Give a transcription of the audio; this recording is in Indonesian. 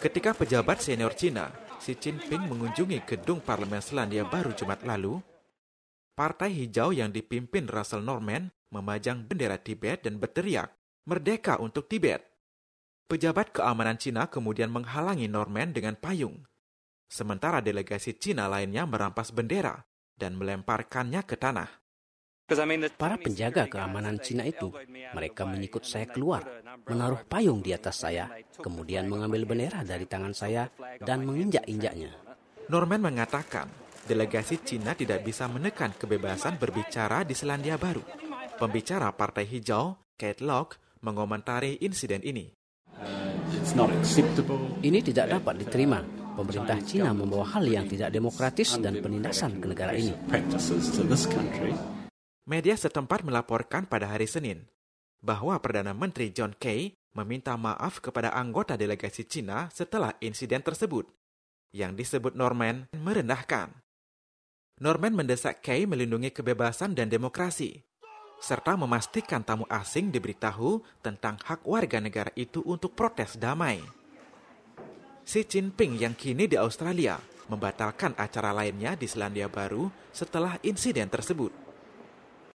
Ketika pejabat senior Cina, Xi Jinping mengunjungi gedung parlemen Selandia Baru Jumat lalu, Partai Hijau yang dipimpin Russell Norman memajang bendera Tibet dan berteriak, "Merdeka untuk Tibet!" Pejabat keamanan Cina kemudian menghalangi Norman dengan payung. Sementara delegasi Cina lainnya merampas bendera dan melemparkannya ke tanah. Para penjaga keamanan Cina itu, mereka menyikut saya keluar menaruh payung di atas saya, kemudian mengambil bendera dari tangan saya dan menginjak-injaknya. Norman mengatakan, delegasi Cina tidak bisa menekan kebebasan berbicara di Selandia Baru. Pembicara Partai Hijau, Kate Locke, mengomentari insiden ini. Ini tidak dapat diterima. Pemerintah Cina membawa hal yang tidak demokratis dan penindasan ke negara ini. Media setempat melaporkan pada hari Senin bahwa Perdana Menteri John Kay meminta maaf kepada anggota delegasi Cina setelah insiden tersebut, yang disebut Norman merendahkan. Norman mendesak Kay melindungi kebebasan dan demokrasi, serta memastikan tamu asing diberitahu tentang hak warga negara itu untuk protes damai. Xi Jinping yang kini di Australia membatalkan acara lainnya di Selandia Baru setelah insiden tersebut.